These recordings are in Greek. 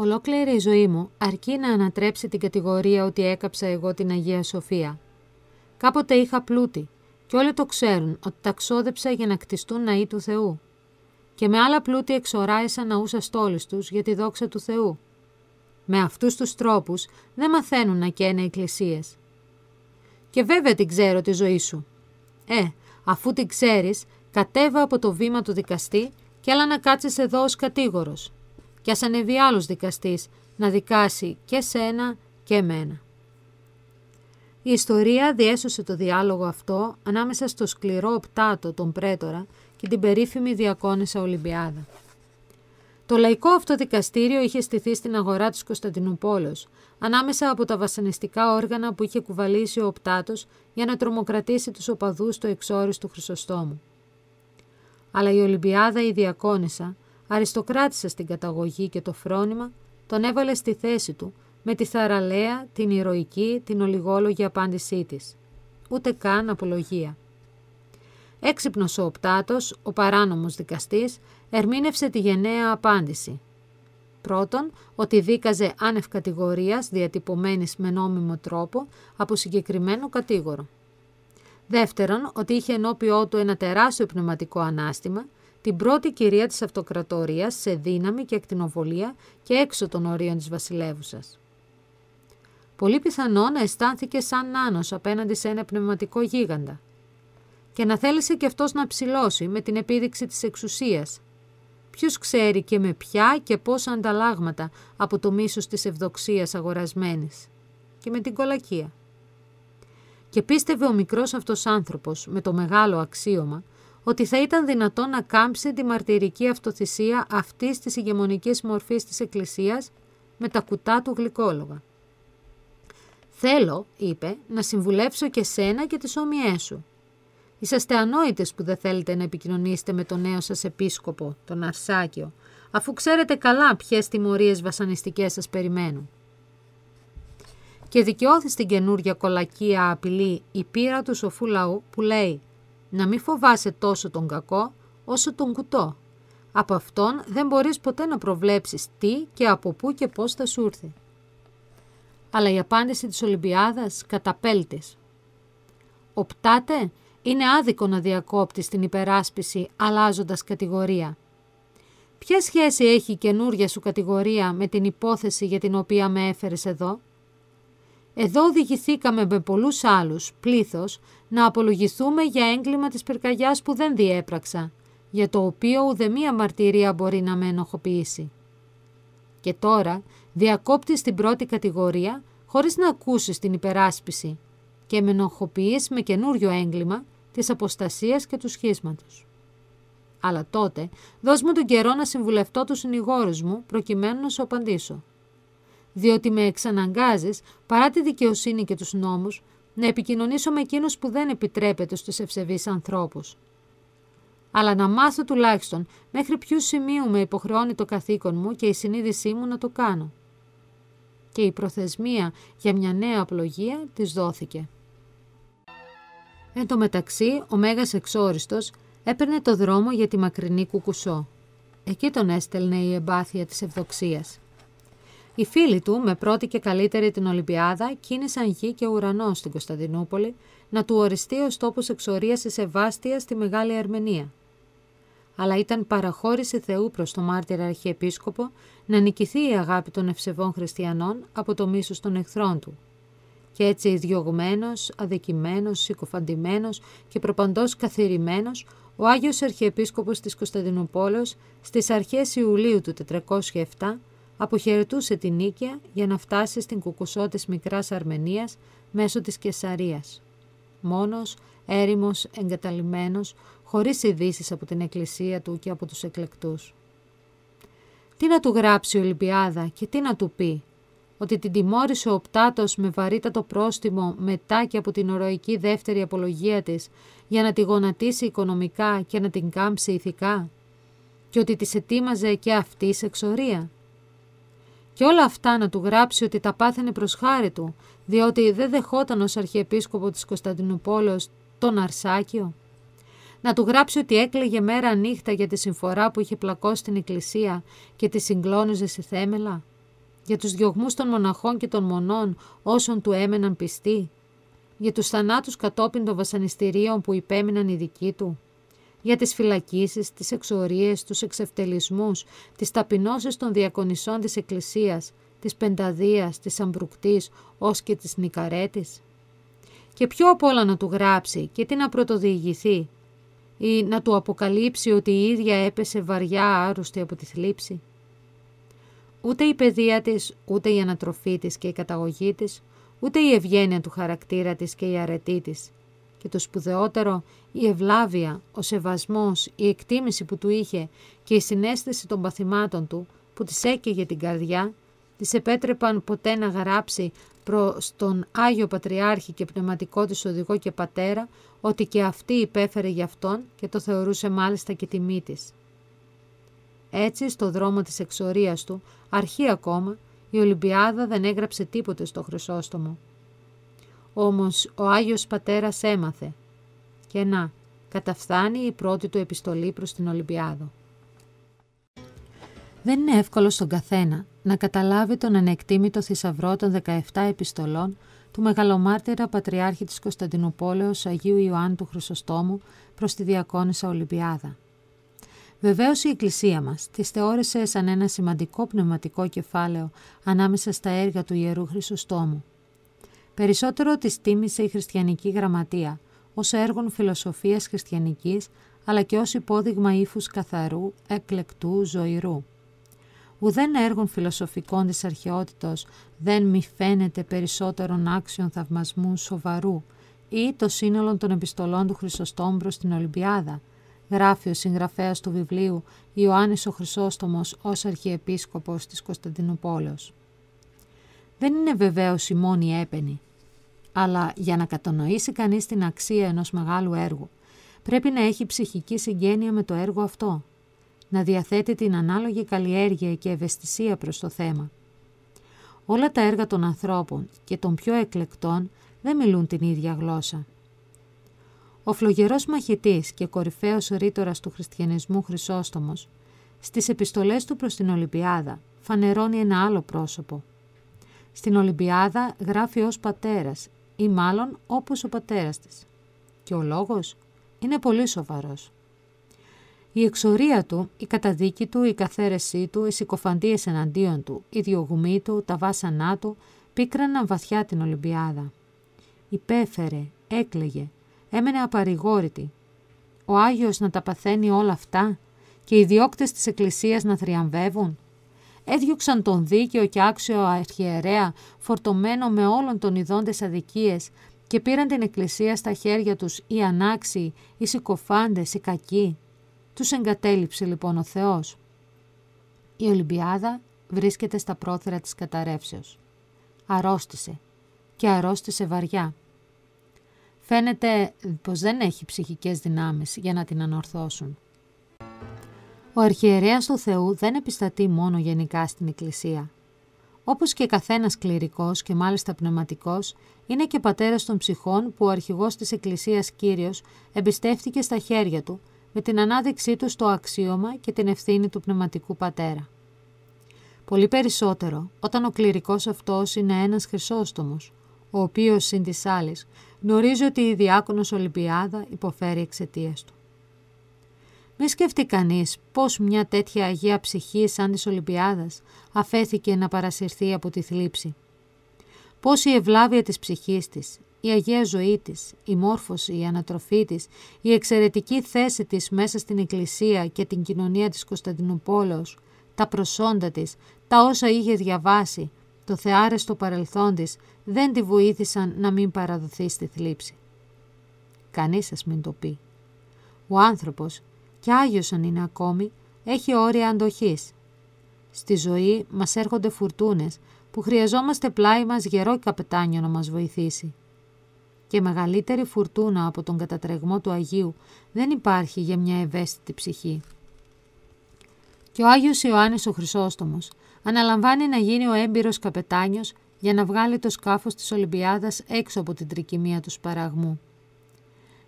Ολόκληρη η ζωή μου αρκεί να ανατρέψει την κατηγορία ότι έκαψα εγώ την Αγία Σοφία. Κάποτε είχα πλούτη και όλοι το ξέρουν ότι τα ξόδεψα για να κτιστούν ναοί του Θεού. Και με άλλα πλούτη εξοράισα ναούς αστόλους τους για τη δόξα του Θεού. Με αυτούς τους τρόπους δεν μαθαίνουν να καίνε εκκλησίες. Και βέβαια την ξέρω τη ζωή σου. Ε, αφού την ξέρεις, κατέβα από το βήμα του δικαστή και έλα να κάτσεις εδώ ως κατήγορος και ας ανεβεί άλλος δικαστής να δικάσει και σένα και εμένα. Η ιστορία διέσωσε το διάλογο αυτό ανάμεσα στο σκληρό οπτάτο τον πρέτορα και την περίφημη διακόνησα Ολυμπιάδα. Το λαϊκό αυτό δικαστήριο είχε στηθεί στην αγορά της Κωνσταντινούπολος, ανάμεσα από τα βασανιστικά όργανα που είχε κουβαλήσει ο οπτάτος για να τρομοκρατήσει τους οπαδούς στο εξόριστο Χρυσοστόμου. Αλλά η Ολυμπιάδα η διακόνησα, αριστοκράτησε στην καταγωγή και το φρόνημα, τον έβαλε στη θέση του με τη θαραλέα, την ηρωική, την ολιγόλογη απάντησή της. Ούτε καν απολογία. Έξυπνος ο οπτάτος, ο παράνομος δικαστής, ερμήνευσε τη γενναία απάντηση. Πρώτον, ότι δίκαζε άνευ κατηγορίας διατυπωμένης με νόμιμο τρόπο από συγκεκριμένο κατήγορο. Δεύτερον, ότι είχε ενώπιό του ένα τεράστιο πνευματικό ανάστημα, την πρώτη κυρία της αυτοκρατορίας σε δύναμη και ακτινοβολία και έξω των ορίων της βασιλεύουσας. Πολύ πιθανό να αισθάνθηκε σαν νάνος απέναντι σε ένα πνευματικό γίγαντα και να θέλησε και αυτός να ψηλώσει με την επίδειξη της εξουσίας. Ποιος ξέρει και με ποια και πόσα ανταλλάγματα από το μίσος της ευδοξίας αγορασμένης και με την κολακία. Και πίστευε ο μικρός αυτός άνθρωπος με το μεγάλο αξίωμα ότι θα ήταν δυνατό να κάμψει τη μαρτυρική αυτοθυσία αυτής της ηγεμονικής μορφής της Εκκλησίας με τα κουτά του γλυκόλογα. «Θέλω», είπε, «να συμβουλεύσω και σένα και τις όμοιές σου. Είσαστε ανόητες που δεν θέλετε να επικοινωνήσετε με τον νέο σας επίσκοπο, τον Αρσάκιο, αφού ξέρετε καλά ποιες τιμωρίες βασανιστικές σας περιμένουν. Και δικαιώθη στην καινούργια κολακία απειλή η πείρα του σοφού λαού που λέει να μην φοβάσαι τόσο τον κακό όσο τον κουτό. Από αυτόν δεν μπορείς ποτέ να προβλέψεις τι και από πού και πώς θα σου έρθει. Αλλά η απάντηση της Ολυμπιάδας καταπέλτης. Οπτάτε, είναι άδικο να διακόπτεις την υπεράσπιση αλλάζοντας κατηγορία. Ποια σχέση έχει η καινούργια σου κατηγορία με την υπόθεση για την οποία με έφερες εδώ. Εδώ οδηγηθήκαμε με πολλούς άλλους, πλήθος, να απολογηθούμε για έγκλημα της πυρκαγιάς που δεν διέπραξα, για το οποίο ουδεμία μαρτυρία μπορεί να με ενοχοποιήσει. Και τώρα διακόπτεις την πρώτη κατηγορία χωρίς να ακούσεις την υπεράσπιση και με ενοχοποιείς με καινούριο έγκλημα της αποστασίας και του σχίσματος. Αλλά τότε δώσ' μου τον καιρό να συμβουλευτώ τους συνηγόρους μου προκειμένου να σου απαντήσω διότι με εξαναγκάζεις, παρά τη δικαιοσύνη και τους νόμους, να επικοινωνήσω με εκείνους που δεν επιτρέπεται στους ευσεβείς ανθρώπους. Αλλά να μάθω τουλάχιστον μέχρι ποιου σημείου με υποχρεώνει το καθήκον μου και η συνείδησή μου να το κάνω. Και η προθεσμία για μια νέα απλογία της δόθηκε. Εν τω μεταξύ, ο Μέγας εξόριστος έπαιρνε το δρόμο για τη μακρινή κουκουσό. Εκεί τον έστελνε η εμπάθεια της ευδοξίας. Οι φίλοι του, με πρώτη και καλύτερη την Ολυμπιάδα, κίνησαν γη και ουρανό στην Κωνσταντινούπολη να του οριστεί ως τόπος εξορίας Ευάστεια στη Μεγάλη Αρμενία. Αλλά ήταν παραχώρηση Θεού προς τον μάρτυρα Αρχιεπίσκοπο να νικηθεί η αγάπη των ευσεβών χριστιανών από το μίσος των εχθρών του. Και έτσι ιδιωγμένος, αδικημένος, συκοφαντημένος και προπαντός καθηρημένο ο Άγιος Αρχιεπίσκοπος της Κωνσταντινούπολης στις αρχές Ιουλίου του 407 αποχαιρετούσε την Νίκαια για να φτάσει στην κουκουσό της Μικράς Αρμενίας μέσω της Κεσαρίας. Μόνος, έρημος, εγκαταλειμμένος, χωρίς ειδήσεις από την εκκλησία του και από τους εκλεκτούς. Τι να του γράψει η Ολυμπιάδα και τι να του πει, ότι την τιμώρησε ο Πτάτος με βαρύτατο πρόστιμο μετά και από την οροϊκή δεύτερη απολογία της για να τη γονατίσει οικονομικά και να την κάμψει ηθικά και ότι της ετοίμαζε και αυτή σε εξορία. Και όλα αυτά να του γράψει ότι τα πάθαινε προς χάρη του, διότι δεν δεχόταν ως αρχιεπίσκοπο της Κωνσταντινούπολης τον Αρσάκιο. Να του γράψει ότι έκλαιγε μέρα νύχτα για τη συμφορά που είχε πλακώσει στην εκκλησία και τη συγκλώνιζε στη θέμελα. Για τους διωγμούς των μοναχών και των μονών όσων του έμεναν πιστοί. Για τους θανάτους κατόπιν των βασανιστήριων που υπέμειναν οι δικοί του για τις φυλακίσεις, τις εξορίες, τους εξευτελισμούς, τις ταπεινώσεις των διακονισών της Εκκλησίας, της Πενταδίας, της Αμπρουκτής, ως και της Νικαρέτης. Και πιο απ' όλα να του γράψει και τι να πρωτοδιηγηθεί ή να του αποκαλύψει ότι η ίδια έπεσε βαριά άρρωστη από τη θλίψη. Ούτε η παιδεία της, ούτε η ανατροφή της και η καταγωγή της, ούτε η ευγένεια του χαρακτήρα της και η αρετή της, και το σπουδαιότερο η ευλάβεια, ο σεβασμός, η εκτίμηση που του είχε και η συνέστηση των παθημάτων του που της έκαιγε την καρδιά, της επέτρεπαν ποτέ να γράψει προς τον Άγιο Πατριάρχη και πνευματικό της οδηγό και πατέρα ότι και αυτή υπέφερε γι' αυτόν και το θεωρούσε μάλιστα και τιμή της. Έτσι, στο δρόμο της εξορίας του, αρχή ακόμα, η Ολυμπιάδα δεν έγραψε τίποτε στο Χρυσόστομο. Όμως ο Άγιος Πατέρας έμαθε. Και να, καταφθάνει η πρώτη του επιστολή προς την Ολυμπιάδο. Δεν είναι εύκολο στον καθένα να καταλάβει τον ανεκτήμητο θησαυρό των 17 επιστολών του μεγαλομάρτυρα Πατριάρχη της Κωνσταντινούπολης Αγίου Ιωάννου του Χρυσοστόμου προς τη Διακόνησα Ολυμπιάδα. Βεβαίως η Εκκλησία μας τις θεώρησε σαν ένα σημαντικό πνευματικό κεφάλαιο ανάμεσα στα έργα του Ιερού Χρυσοστόμου Περισσότερο τη τίμησε η χριστιανική γραμματεία, ως έργων φιλοσοφίας χριστιανικής, αλλά και ως υπόδειγμα ύφους καθαρού, εκλεκτού, ζωηρού. Ουδέν έργων φιλοσοφικών της αρχαιότητος δεν μη φαίνεται περισσότερον άξιον θαυμασμού σοβαρού ή το σύνολο των επιστολών του Χρυσοστόμ στην Ολυμπιάδα, γράφει ο συγγραφέας του βιβλίου Ιωάννης ο χρυσοστομο ως αρχιεπίσκοπος της Κωνσταντινούπολεως. Δεν είναι βεβαίως η μόνη έπαινη, αλλά για να κατανοήσει κανείς την αξία ενός μεγάλου έργου, πρέπει να έχει ψυχική συγγένεια με το έργο αυτό, να διαθέτει την ανάλογη καλλιέργεια και ευαισθησία προς το θέμα. Όλα τα έργα των ανθρώπων και των πιο εκλεκτών δεν μιλούν την ίδια γλώσσα. Ο φλογερός μαχητής και κορυφαίος ρήτορας του χριστιανισμού Χρυσόστομος, στις επιστολές του προς την Ολυμπιάδα φανερώνει ένα άλλο πρόσωπο. Στην Ολυμπιάδα γράφει ως πατέρας ή μάλλον όπως ο πατέρας της. Και ο λόγος είναι πολύ σοβαρός. Η εξορία του, η καταδίκη του, η καθαίρεσή του, οι συκοφαντίες εναντίον του, η διωγμή του, τα βάσανά του, πίκραναν βαθιά την Ολυμπιάδα. Υπέφερε, έκλαιγε, έμενε απαρηγόρητη. Ο Άγιος να τα παθαίνει όλα αυτά και οι διώκτες της Εκκλησίας να θριαμβεύουν έδιωξαν τον δίκαιο και άξιο αρχιερέα, φορτωμένο με όλων των ειδών αδικίες, και πήραν την εκκλησία στα χέρια τους οι ανάξιοι, οι συκοφάντες, οι κακοί. Τους εγκατέλειψε λοιπόν ο Θεός. Η Ολυμπιάδα βρίσκεται στα πρόθυρα της καταρρεύσεως. Αρρώστησε και αρρώστησε βαριά. Φαίνεται πως δεν έχει ψυχικές δυνάμεις για να την ανορθώσουν. Ο αρχιερέας του Θεού δεν επιστατεί μόνο γενικά στην Εκκλησία. Όπως και καθένας κληρικός και μάλιστα πνευματικός, είναι και πατέρας των ψυχών που ο αρχηγός της Εκκλησίας Κύριος εμπιστεύτηκε στα χέρια του, με την ανάδειξή του στο αξίωμα και την ευθύνη του πνευματικού πατέρα. Πολύ περισσότερο όταν ο κληρικός αυτός είναι ένας χρυσόστομος, ο οποίος συν της άλλης γνωρίζει ότι η διάκονος Ολυμπιάδα υποφέρει εξαιτίας του. Μη σκεφτεί κανείς πώς μια τέτοια αγία ψυχή σαν της Ολυμπιάδας αφέθηκε να παρασυρθεί από τη θλίψη. Πώς η ευλάβεια της ψυχής της, η αγία ζωή της, η μόρφωση, η ανατροφή της, η εξαιρετική θέση της μέσα στην Εκκλησία και την κοινωνία της Κωνσταντινούπολεως, τα προσόντα της, τα όσα είχε διαβάσει, το θεάρεστο παρελθόν της, δεν τη βοήθησαν να μην παραδοθεί στη θλίψη. Κανείς σας μην το πει. Ο άνθρωπος και Άγιος αν είναι ακόμη, έχει όρια αντοχής. Στη ζωή μας έρχονται φουρτούνες που χρειαζόμαστε πλάι μας γερό καπετάνιο να μας βοηθήσει. Και μεγαλύτερη φουρτούνα από τον κατατρεγμό του Αγίου δεν υπάρχει για μια ευαίσθητη ψυχή. Και ο Άγιος Ιωάννης ο Χρυσόστομος αναλαμβάνει να γίνει ο έμπειρος καπετάνιος για να βγάλει το σκάφος της Ολυμπιάδας έξω από την τρικυμία του σπαραγμού.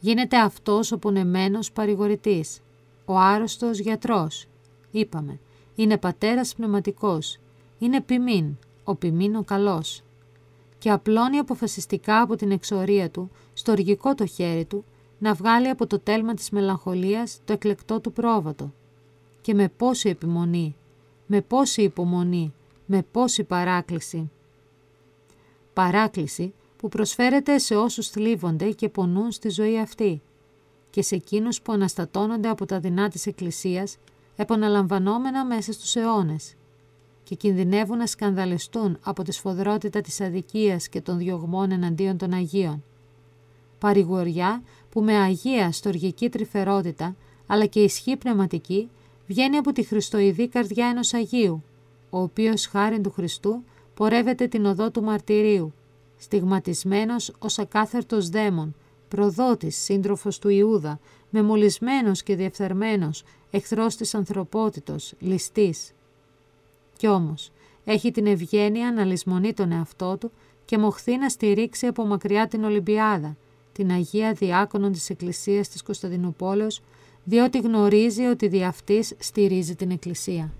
Γίνεται αυτός ο πονεμένος παρηγορητής. Ο άρρωστος γιατρός, είπαμε, είναι πατέρας πνευματικός, είναι ποιμήν, ο ποιμήν ο καλός. Και απλώνει αποφασιστικά από την εξορία του, στο στοργικό το χέρι του, να βγάλει από το τέλμα της μελαγχολίας το εκλεκτό του πρόβατο. Και με πόση επιμονή, με πόση υπομονή, με πόση παράκληση. Παράκληση που προσφέρεται σε όσους θλίβονται και πονούν στη ζωή αυτή και σε εκείνους που αναστατώνονται από τα δεινά της Εκκλησίας, επαναλαμβανόμενα μέσα στους αιώνες και κινδυνεύουν να σκανδαλιστούν από τη σφοδρότητα της αδικίας και των διωγμών εναντίον των Αγίων. Παρηγοριά που με αγία στοργική τρυφερότητα αλλά και ισχύ πνευματική βγαίνει από τη χριστοειδή καρδιά ενός Αγίου, ο οποίος χάρη του Χριστού πορεύεται την οδό του μαρτυρίου, στιγματισμένος ως ακάθερτος δαίμον, προδότης, σύντροφος του Ιούδα, μεμολισμένος και διεφθαρμένος, εχθρός της ανθρωπότητος, ληστής. Κι όμως, έχει την ευγένεια να λησμονεί τον εαυτό του και μοχθεί να στηρίξει από μακριά την Ολυμπιάδα, την Αγία Διάκονον της Εκκλησίας της Κωνσταντινούπολεως, διότι γνωρίζει ότι δι' στηρίζει την Εκκλησία.